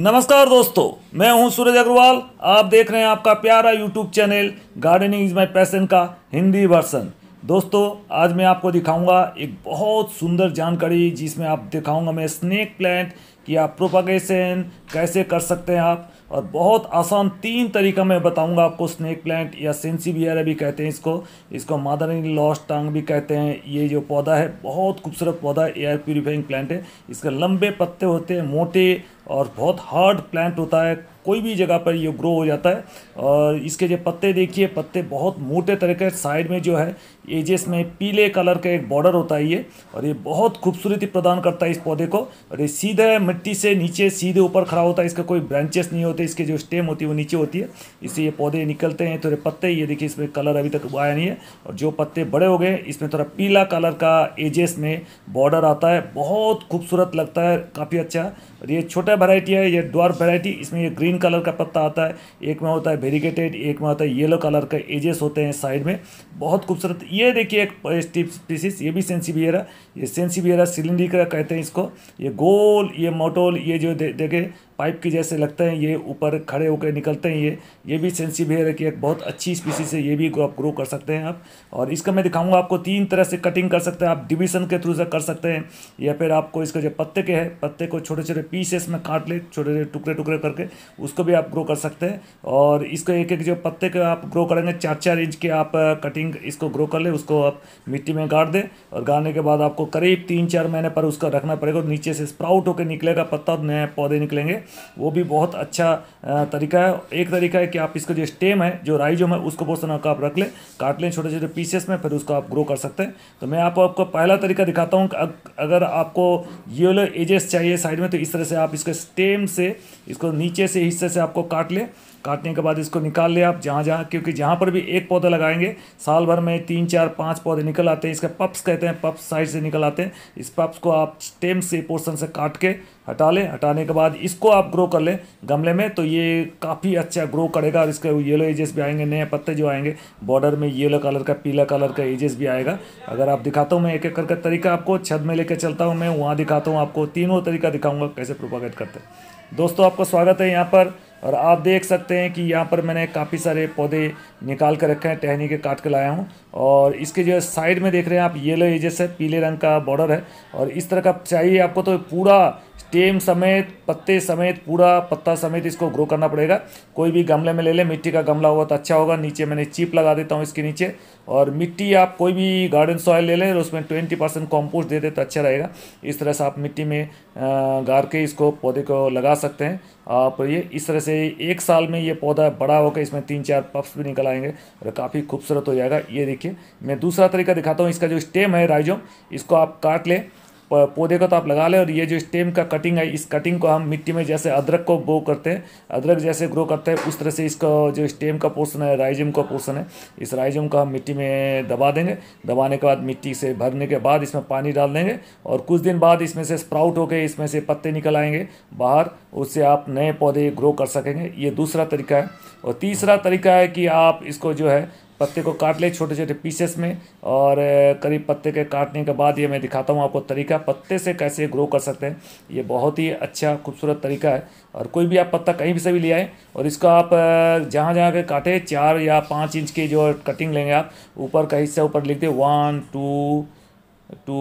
नमस्कार दोस्तों मैं हूं सूरज अग्रवाल आप देख रहे हैं आपका प्यारा YouTube channel gardening is my passion का हिंदी वर्सन दोस्तों आज मैं आपको दिखाऊंगा एक बहुत सुंदर जानकारी जिसमें आप दिखाऊंगा मैं स्नेक प्लांट की आप प्रोपागेशन कैसे कर सकते हैं आप और बहुत आसान तीन तरीका मैं बताऊंगा आपको स्नेक प्लांट या सेंसी बियरा भी कहते हैं इसको इसको मादर लॉस्ट टांग भी कहते हैं ये जो पौधा है बहुत खूबसूरत पौधा है एयर प्योरीफाइंग प्लांट है इसका लंबे पत्ते होते हैं मोटे और बहुत हार्ड प्लांट होता है कोई भी जगह पर ये ग्रो हो जाता है और इसके जो पत्ते देखिए पत्ते बहुत मोटे तरह के साइड में जो है एजेस में पीले कलर का एक बॉर्डर होता है ये और ये बहुत खूबसूरती प्रदान करता है इस पौधे को और ये सीधे मिट्टी से नीचे सीधे ऊपर खड़ा होता है इसका कोई ब्रांचेस नहीं होते इसके जो स्टेम होती है वो नीचे होती है इससे ये पौधे निकलते हैं थोड़े तो पत्ते ये देखिए इसमें कलर अभी तक आया नहीं है और जो पत्ते बड़े हो गए इसमें थोड़ा पीला कलर का एजेस में बॉर्डर आता है बहुत खूबसूरत लगता है काफ़ी अच्छा और ये छोटा वैरायटी है ये ड्वार्फ वैरायटी इसमें ये ग्रीन कलर का पत्ता आता है एक में होता है वेरीगेटेड एक में होता है येलो कलर का एजेस होते हैं साइड में बहुत खूबसूरत ये देखिए एक स्पीसीस ये भी सेंसीबियरा ये सेंसीबियरा सिलिंड्रिकरा कहते हैं इसको ये गोल ये मोटोल ये जो देखे पाइप की जैसे लगते हैं ये ऊपर खड़े होकर निकलते हैं ये ये भी सेंसिव हेयर है कि एक बहुत अच्छी स्पीसी से ये भी आप ग्रो कर सकते हैं आप और इसका मैं दिखाऊंगा आपको तीन तरह से कटिंग कर सकते हैं आप डिवीजन के थ्रू से कर सकते हैं या फिर आपको इसका जो पत्ते के हैं पत्ते को छोटे छोटे पीसेस में काट ले छोटे छोटे टुकड़े टुकड़े करके उसको भी आप ग्रो कर सकते हैं और इसको एक एक जो पत्ते के आप ग्रो करेंगे चार चार इंच के आप कटिंग इसको ग्रो कर ले उसको आप मिट्टी में गाड़ दें और गाड़ने के बाद आपको करीब तीन चार महीने पर उसका रखना पड़ेगा नीचे से स्प्राउट होकर निकलेगा पत्ता और नए पौधे निकलेंगे वो भी बहुत अच्छा तरीका है एक तरीका है कि आप इसका जो स्टेम है जो राइजोम है उसको बहुत समय का आप रख लें काट लें छोटे छोटे पीसेस में फिर उसको आप ग्रो कर सकते हैं तो मैं आपको आपको पहला तरीका दिखाता हूँ अगर आपको येलो एजेस चाहिए साइड में तो इस तरह से आप इसके स्टेम से इसको नीचे से हिस्से से आपको काट लें काटने के बाद इसको निकाल लें आप जहाँ जहाँ क्योंकि जहाँ पर भी एक पौधा लगाएंगे साल भर में तीन चार पाँच पौधे निकल आते हैं इसके पप्स कहते हैं पप्स साइड से निकल आते हैं इस पप्स को आप स्टेम से पोर्सन से काट के हटा लें हटाने के बाद इसको आप ग्रो कर लें गमले में तो ये काफ़ी अच्छा ग्रो करेगा और इसके येलो एजेस भी आएंगे नए पत्ते जो आएंगे बॉर्डर में येलो कलर का पीला कलर का एजेस भी आएगा अगर आप दिखाता हूँ मैं एक एक करके तरीका आपको छत में लेकर चलता हूँ मैं वहाँ दिखाता हूँ आपको तीनों तरीका दिखाऊँगा कैसे प्रोपागेट करते हैं दोस्तों आपका स्वागत है यहाँ पर और आप देख सकते हैं कि यहाँ पर मैंने काफ़ी सारे पौधे निकाल कर रखे हैं टहनी के काट के लाया हूँ और इसके जो है साइड में देख रहे हैं आप येलो एजेस है पीले रंग का बॉर्डर है और इस तरह का चाहिए आपको तो पूरा स्टेम समेत पत्ते समेत पूरा पत्ता समेत इसको ग्रो करना पड़ेगा कोई भी गमले में ले लें मिट्टी का गमला हुआ तो अच्छा होगा नीचे मैंने चीप लगा देता हूँ इसके नीचे और मिट्टी आप कोई भी गार्डन सॉयल ले लें उसमें ट्वेंटी परसेंट कॉम्पोस्ट दे दे तो अच्छा रहेगा इस तरह से आप मिट्टी में गार के इसको पौधे को लगा सकते हैं आप ये इस तरह से एक साल में ये पौधा बड़ा होकर इसमें तीन चार पफ्स भी निकल आएंगे और काफ़ी खूबसूरत हो जाएगा ये देखिए मैं दूसरा तरीका दिखाता हूँ इसका जो स्टेम है राइजोम इसको आप काट लें पौधे को तो आप लगा लें और ये जो स्टेम का कटिंग है इस कटिंग को हम मिट्टी में जैसे अदरक को ग्रो करते हैं अदरक जैसे ग्रो करते हैं उस तरह से इसका जो स्टेम का पोर्सन है राइजम का पोर्सन है इस राइजम को हम मिट्टी में दबा देंगे दबाने के बाद मिट्टी से भरने के बाद इसमें पानी डाल देंगे और कुछ दिन बाद इसमें से स्प्राउट होकर इसमें से पत्ते निकल आएंगे बाहर उससे आप नए पौधे ग्रो कर सकेंगे ये दूसरा तरीका है और तीसरा तरीका है कि आप इसको जो है पत्ते को काट ले छोटे छोटे पीसेस में और करीब पत्ते के काटने के बाद ये मैं दिखाता हूँ आपको तरीका पत्ते से कैसे ग्रो कर सकते हैं ये बहुत ही अच्छा खूबसूरत तरीका है और कोई भी आप पत्ता कहीं भी से भी ले आए और इसको आप जहाँ जहाँ के काटे चार या पाँच इंच की जो कटिंग लेंगे आप ऊपर का हिस्सा ऊपर लिख दे वन टू टू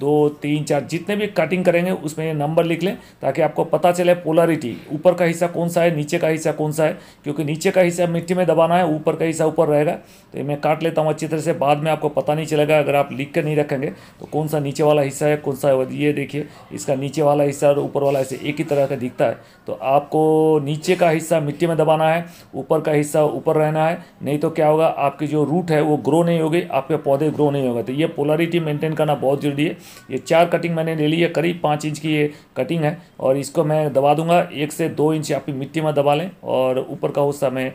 दो तीन चार जितने भी कटिंग करेंगे उसमें नंबर लिख लें ताकि आपको पता चले पोलारिटी ऊपर का हिस्सा कौन सा है नीचे का हिस्सा कौन सा है क्योंकि नीचे का हिस्सा मिट्टी में दबाना है ऊपर का हिस्सा ऊपर रहेगा तो मैं काट लेता हूँ अच्छी तरह से बाद में आपको पता नहीं चलेगा अगर आप लिख कर नहीं रखेंगे तो कौन सा नीचे वाला हिस्सा है कौन सा है ये देखिए इसका नीचे वाला हिस्सा और ऊपर वाला हिस्सा एक ही तरह का दिखता है तो आपको नीचे का हिस्सा मिट्टी में दबाना है ऊपर का हिस्सा ऊपर रहना है नहीं तो क्या होगा आपकी जो रूट है वो ग्रो नहीं होगी आपके पौधे ग्रो नहीं होगा तो ये पोलारिटी मेंटेन कर करना बहुत ज़रूरी है ये चार कटिंग मैंने ले ली है करीब पाँच इंच की ये कटिंग है और इसको मैं दबा दूंगा एक से दो इंच आप मिट्टी में दबा लें और ऊपर का हिस्सा मैं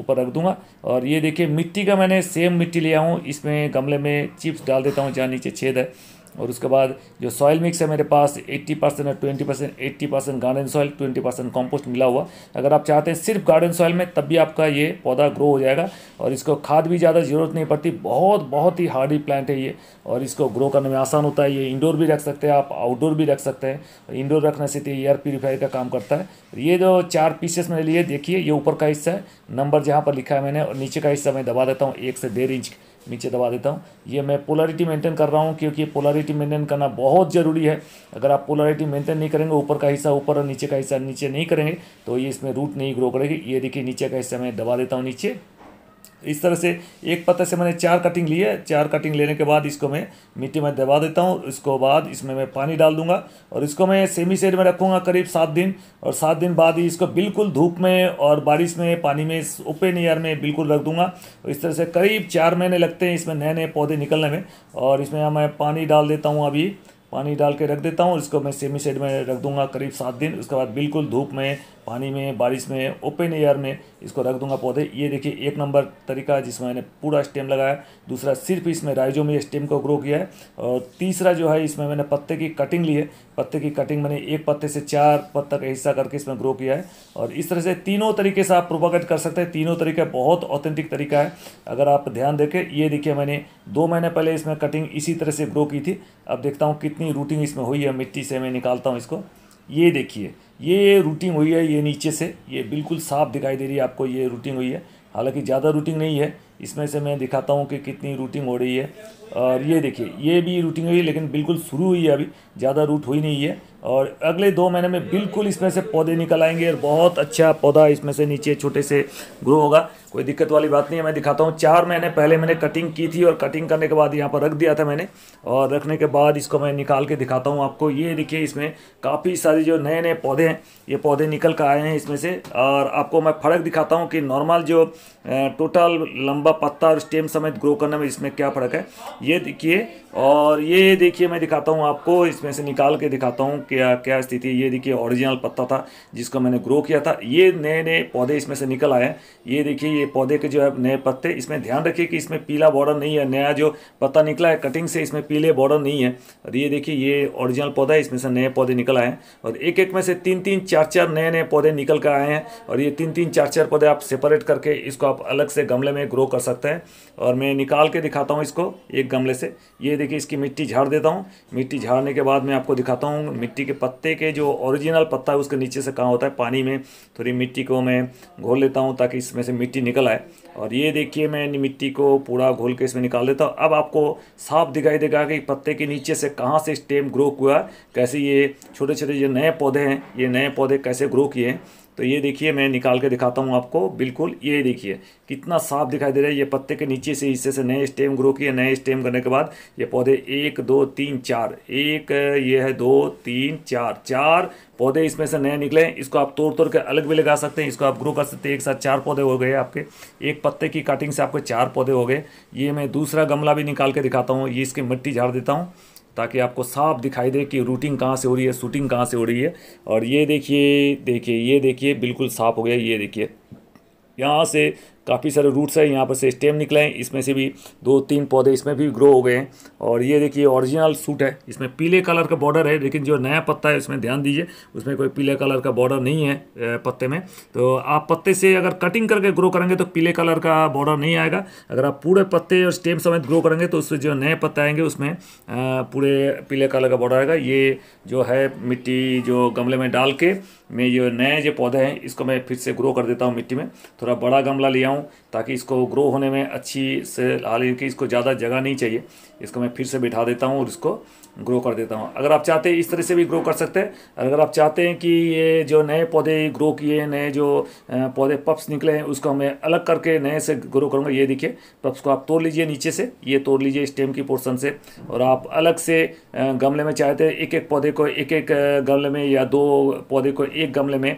ऊपर रख दूंगा और ये देखिए मिट्टी का मैंने सेम मिट्टी लिया हूँ इसमें गमले में चिप्स डाल देता हूँ जहाँ नीचे छेद है और उसके बाद जो सॉयल मिक्स है मेरे पास 80 परसेंट और twenty percent eighty percent garden soil twenty percent compost मिला हुआ अगर आप चाहते हैं सिर्फ गार्डन सॉयल में तब भी आपका ये पौधा ग्रो हो जाएगा और इसको खाद भी ज़्यादा ज़रूरत नहीं पड़ती बहुत बहुत ही हार्डी प्लांट है ये और इसको ग्रो करने में आसान होता है ये इंडोर भी रख सकते हैं आप आउटडोर भी रख सकते हैं इंडोर रखने से तो एयर प्योरीफायर का काम करता है ये जो चार पीसेस मैंने लिए देखिए ये ऊपर का हिस्सा है नंबर जहाँ पर लिखा है मैंने और नीचे का हिस्सा मैं दबा देता हूँ एक से डेढ़ इंच नीचे दबा देता हूँ ये मैं पोलरिटी मेंटेन कर रहा हूँ क्योंकि पोलरिटी मेंटेन करना बहुत ज़रूरी है अगर आप पोलरिटी मेंटेन नहीं करेंगे ऊपर का हिस्सा ऊपर और नीचे का हिस्सा नीचे नहीं करेंगे तो ये इसमें रूट नहीं ग्रो करेगी ये देखिए नीचे का हिस्सा मैं दबा देता हूँ नीचे इस तरह से एक पत्ते से मैंने चार कटिंग ली है चार कटिंग लेने के बाद इसको मैं मिट्टी में दबा देता हूँ इसको बाद इसमें मैं पानी डाल दूंगा और इसको मैं सेमी सेड में रखूँगा करीब सात दिन और सात दिन बाद ही इसको बिल्कुल धूप में और बारिश में पानी में ओपन एयर में बिल्कुल रख दूँगा और इस तरह से करीब चार महीने लगते हैं इसमें नए नए पौधे निकलने में और इसमें मैं पानी डाल देता हूँ अभी पानी डाल के रख देता हूँ इसको मैं सेमी सेड में रख दूंगा करीब सात दिन उसके बाद बिल्कुल धूप में पानी में बारिश में ओपन एयर में इसको रख दूंगा पौधे ये देखिए एक नंबर तरीका जिसमें मैंने पूरा स्टेम लगाया दूसरा सिर्फ इसमें राइजो में स्टेम को ग्रो किया है और तीसरा जो है इसमें मैंने पत्ते की कटिंग ली है पत्ते की कटिंग मैंने एक पत्ते से चार पत्ते का हिस्सा करके इसमें ग्रो किया है और इस तरह से तीनों तरीके से आप प्रोपागेट कर सकते हैं तीनों तरीका बहुत ऑथेंटिक तरीका है अगर आप ध्यान देखें ये देखिए मैंने दो महीने पहले इसमें कटिंग इसी तरह से ग्रो की थी अब देखता हूँ कितना कितनी रूटिंग इसमें हुई है मिट्टी से मैं निकालता हूँ इसको ये देखिए ये रूटिंग हुई है ये नीचे से ये बिल्कुल साफ दिखाई दे रही है आपको ये रूटिंग हुई है हालांकि ज़्यादा रूटिंग नहीं है इसमें से मैं दिखाता हूँ कि कितनी रूटिंग हो रही है और ये देखिए ये भी रूटिंग हुई लेकिन बिल्कुल शुरू हुई है अभी ज़्यादा रूट हुई नहीं है और अगले दो महीने में बिल्कुल इसमें से पौधे निकल आएंगे और बहुत अच्छा पौधा इसमें से नीचे छोटे से ग्रो होगा कोई दिक्कत वाली बात नहीं है मैं दिखाता हूँ चार महीने पहले मैंने कटिंग की थी और कटिंग करने के बाद यहाँ पर रख दिया था मैंने और रखने के बाद इसको मैं निकाल के दिखाता हूँ आपको ये देखिए इसमें काफ़ी सारे जो नए नए पौधे हैं ये पौधे निकल कर आए हैं इसमें से और आपको मैं फ़र्क दिखाता हूँ कि नॉर्मल जो टोटल लंबा लंबा पत्ता और स्टेम समेत ग्रो करने में इसमें क्या फ़र्क है ये देखिए और ये देखिए मैं दिखाता हूँ आपको इसमें से निकाल के दिखाता हूँ क्या क्या स्थिति ये देखिए ओरिजिनल पत्ता था जिसको मैंने ग्रो किया था ये नए नए पौधे इसमें से निकल आए हैं ये देखिए ये पौधे के जो है नए पत्ते इसमें ध्यान रखिए कि इसमें पीला बॉर्डर नहीं है नया जो पत्ता निकला है कटिंग से इसमें पीले बॉर्डर नहीं है और ये देखिए ये ओरिजिनल पौधा है इसमें से नए पौधे निकल आए हैं और एक एक में से तीन तीन चार चार नए नए पौधे निकल कर आए हैं और ये तीन तीन चार चार पौधे आप सेपरेट करके इसको आप अलग से गमले में ग्रो कर कर सकते हैं और मैं निकाल के दिखाता हूँ इसको एक गमले से ये देखिए इसकी मिट्टी झाड़ देता हूँ मिट्टी झाड़ने के बाद मैं आपको दिखाता हूँ मिट्टी के पत्ते के जो ओरिजिनल पत्ता है उसके नीचे से कहाँ होता है पानी में थोड़ी मिट्टी को मैं घोल लेता हूँ ताकि इसमें से मिट्टी निकल आए और ये देखिए मैं मिट्टी को पूरा घोल के इसमें निकाल देता हूँ अब आपको साफ दिखाई देगा कि पत्ते के नीचे से कहाँ से स्टेम ग्रो हुआ कैसे ये छोटे छोटे जो नए पौधे हैं ये नए पौधे कैसे ग्रो किए हैं तो ये देखिए मैं निकाल के दिखाता हूँ आपको बिल्कुल ये देखिए कितना साफ दिखाई दे रहा है ये पत्ते के नीचे से हिस्से से नए स्टेम ग्रो किए नए स्टेम करने के बाद ये पौधे एक दो तीन चार एक ये है दो तीन चार चार पौधे इसमें से नए निकले इसको आप तोड़ तोड़ के अलग भी लगा सकते हैं इसको आप ग्रो कर सकते हैं एक साथ चार पौधे हो गए आपके एक पत्ते की कटिंग से आपके चार पौधे हो गए ये मैं दूसरा गमला भी निकाल के दिखाता हूँ ये इसकी मिट्टी झाड़ देता हूँ ताकि आपको साफ दिखाई दे कि रूटिंग कहाँ से हो रही है शूटिंग कहाँ से हो रही है और ये देखिए देखिए ये देखिए बिल्कुल साफ हो गया ये देखिए यहाँ से काफ़ी सारे रूट्स हैं यहाँ पर से स्टेम निकले हैं इसमें से भी दो तीन पौधे इसमें भी ग्रो हो गए हैं और ये देखिए ओरिजिनल सूट है इसमें पीले कलर का बॉर्डर है लेकिन जो नया पत्ता है उसमें ध्यान दीजिए उसमें कोई पीले कलर का बॉर्डर नहीं है पत्ते में तो आप पत्ते से अगर कटिंग करके ग्रो करेंगे तो पीले कलर का बॉर्डर नहीं आएगा अगर आप पूरे पत्ते और स्टेम समेत ग्रो करेंगे तो उससे जो नए पत्ते आएंगे उसमें पूरे पीले कलर का बॉर्डर आएगा ये जो है मिट्टी जो गमले में डाल के मैं ये नए जो पौधे हैं इसको मैं फिर से ग्रो कर देता हूँ मिट्टी में थोड़ा थोड़ा बड़ा गमला ले आऊँ ताकि इसको ग्रो होने में अच्छी से हाल इसको ज़्यादा जगह नहीं चाहिए इसको मैं फिर से बिठा देता हूँ और इसको ग्रो कर देता हूँ अगर आप चाहते हैं इस तरह से भी ग्रो कर सकते हैं अगर आप चाहते हैं कि ये जो नए पौधे ग्रो किए नए जो पौधे पप्स निकले हैं उसको मैं अलग करके नए से ग्रो करूँगा ये देखिए पप्स को आप तोड़ लीजिए नीचे से ये तोड़ लीजिए स्टेम की पोर्सन से और आप अलग से गमले में चाहते हैं एक एक पौधे को एक एक गमले में या दो पौधे को एक गमले में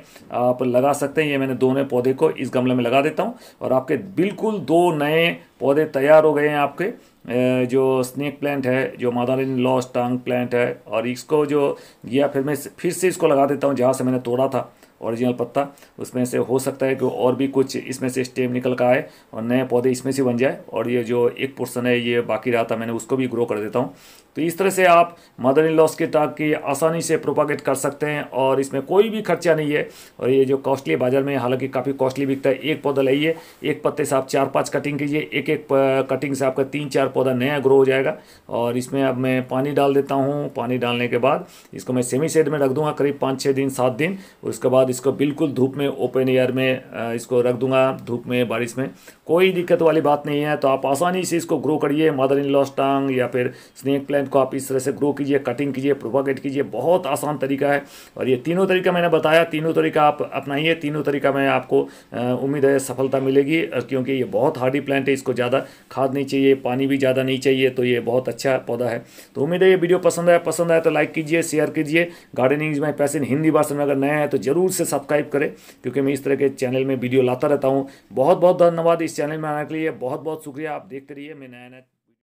आप लगा सकते हैं ये मैंने दोनों पौधे को इस गमले में लगा देता हूँ और आपके बिल्कुल दो नए पौधे तैयार हो गए हैं आपके जो स्नेक प्लांट है जो मादालिन लॉस टांग प्लांट है और इसको जो गया फिर मैं फिर से इसको लगा देता हूँ जहाँ से मैंने तोड़ा था ओरिजिनल पत्ता उसमें से हो सकता है कि और भी कुछ इसमें से स्टेम निकल कर आए और नए पौधे इसमें से बन जाए और ये जो एक पोर्सन है ये बाकी रहा था मैंने उसको भी ग्रो कर देता हूँ तो इस तरह से आप मदर इन लॉस के टाक की आसानी से प्रोपागेट कर सकते हैं और इसमें कोई भी खर्चा नहीं है और ये जो कॉस्टली बाजार में हालांकि काफ़ी कॉस्टली बिकता है एक पौधा लाइए एक पत्ते से आप चार पाँच कटिंग कीजिए एक एक कटिंग से आपका तीन चार पौधा नया ग्रो हो जाएगा और इसमें अब मैं पानी डाल देता हूँ पानी डालने के बाद इसको मैं सेमी सेड में रख दूँगा करीब पाँच छः दिन सात दिन उसके बाद इसको बिल्कुल धूप में ओपन एयर में इसको रख दूंगा धूप में बारिश में कोई दिक्कत वाली बात नहीं है तो आप आसानी से इसको ग्रो करिए मदर इन लॉस टांग या फिर स्नेक प्लांट को आप इस तरह से ग्रो कीजिए कटिंग कीजिए प्रोपागेट कीजिए बहुत आसान तरीका है और ये तीनों तरीका मैंने बताया तीनों तरीका आप अपनाइए तीनों तरीका में आपको उम्मीद है सफलता मिलेगी क्योंकि ये बहुत हार्डी प्लांट है इसको ज़्यादा खाद नहीं चाहिए पानी भी ज़्यादा नहीं चाहिए तो ये बहुत अच्छा पौधा है तो उम्मीद है ये वीडियो पसंद आया पसंद आया तो लाइक कीजिए शेयर कीजिए gardening is my passion Hindi भाषा में अगर नया है तो जरूर से सब्सक्राइब करें क्योंकि मैं इस तरह के चैनल में वीडियो लाता रहता हूँ बहुत बहुत धन्यवाद इस चैनल में आने के लिए बहुत बहुत शुक्रिया आप देखते रहिए मैं नया नया